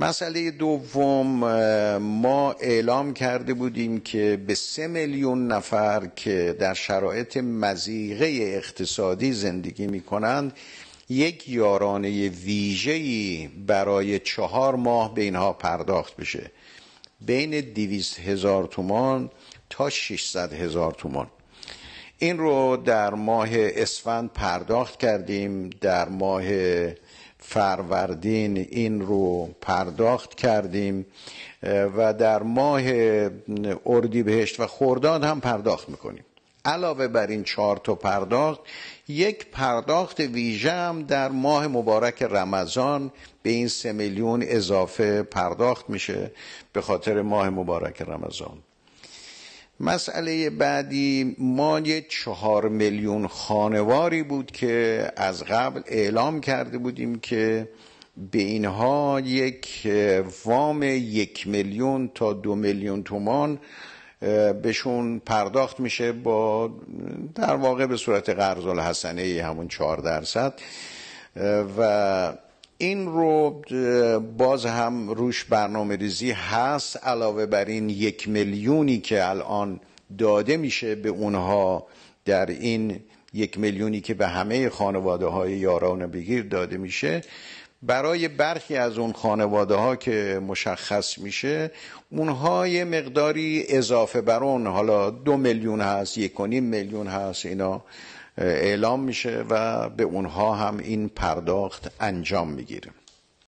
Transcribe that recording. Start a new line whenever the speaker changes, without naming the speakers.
مسئله دوم ما اعلام کرده بودیم که به سه میلیون نفر که در شرایط مزیقه اقتصادی زندگی می کنند یک یارانه ویژه‌ای برای چهار ماه به اینها پرداخت بشه بین دیویست هزار تومان تا 600 هزار تومان این رو در ماه اسفند پرداخت کردیم در ماه فروردین این رو پرداخت کردیم و در ماه اردیبهشت و خرداد هم پرداخت میکنیم علاوه بر این چهار تا پرداخت یک پرداخت ویژه هم در ماه مبارک رمضان به این سه میلیون اضافه پرداخت میشه به خاطر ماه مبارک رمضان مسئله بعدی ما یه چهار میلیون خانواری بود که از قبل اعلام کرده بودیم که به اینها یک وام یک میلیون تا دو میلیون تومان بهشون پرداخت میشه با در واقع به صورت قرض الحسنه همون چهار درصد و این رو باز هم روش برنامه ریزی هست علاوه بر این یک میلیونی که الان داده میشه به اونها در این یک میلیونی که به همه خانواده های یاران بگیر داده میشه برای برخی از اون خانواده ها که مشخص میشه اونها یه مقداری اضافه بر اون حالا دو میلیون هست یک میلیون هست اینا اعلام میشه و به اونها هم این پرداخت انجام میگیره